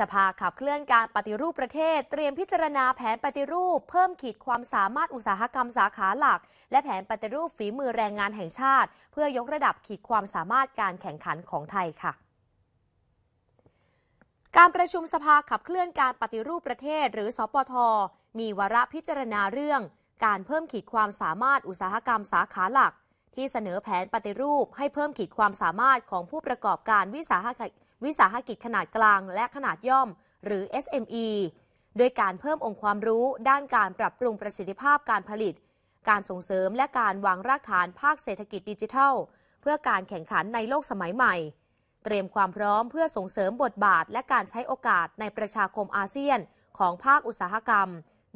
สภาขับเคลื่อนการปฏิรูปประเทศ เตรียมพิจารณาแผนปฏิรูป เพิ่มขีดความสามารถอุตสาหกรรมสาขาหลัก และแผนปฏิรูปฝีมือแรงงานแห่งชาติ เพื่อยกระดับขีดความสามารถการแข่งขันของไทยค่ะ การประชุมสภาขับเคลื่อนการปฏิรูปประเทศ หรือสปท มีวาระพิจารณาเรื่อง การเพิ่มขีดความสามารถอุตสาหกรรมสาขาหลัก ที่เสนอแผนปฏิรูป ให้เพิ่มขีดความสามารถของผู้ประกอบการวิสาหกิจวิสาหกิจขนาดกลางและขนาดย่อม หรือ SME โดยการเพิ่มองค์ความรู้ด้านการปรับปรุงประสิทธิภาพการผลิต การส่งเสริมและการวางรากฐานภาคเศรษฐกิจดิจิทัล เพื่อการแข่งขันในโลกสมัยใหม่ เตรียมความพร้อมเพื่อส่งเสริมบทบาท และการใช้โอกาสในประชาคมอาเซียน ของภาคอุตสาหกรรม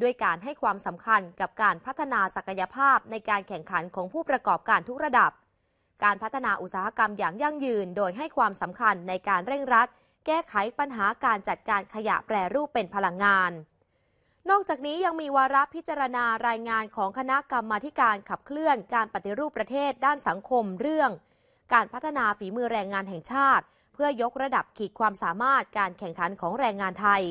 ด้วยการให้ความสำคัญกับการพัฒนาศักยภาพ ในการแข่งขันของผู้ประกอบการทุกระดับการพัฒนาอุตสาหกรรมอย่างยั่งยืนโดยให้ความสำคัญในการเร่งรัด แก้ไขปัญหาการจัดการขยะแปรรูปเป็นพลังงาน นอกจากนี้ยังมีวาระพิจารณารายงานของคณะกรรมาการขับเคลื่อน การปฏิรูปประเทศด้านสังคมเรื่อง การพัฒนาฝีมือแรงงานแห่งชาติ เพื่อยกระดับขีดความสามารถการแข่งขันของแรงงานไทย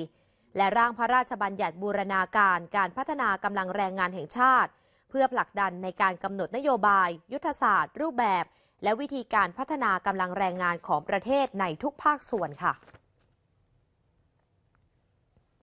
และร่างพระราชบัญญัติบูรณาการ การพัฒนากำลังแรงงานแห่งชาติเพื่อผลักดันในการกำหนดนโยบาย ยุทธศาสตร์รูปแบบ และวิธีการพัฒนากำลังแรงงานของประเทศในทุกภาคส่วนค่ะ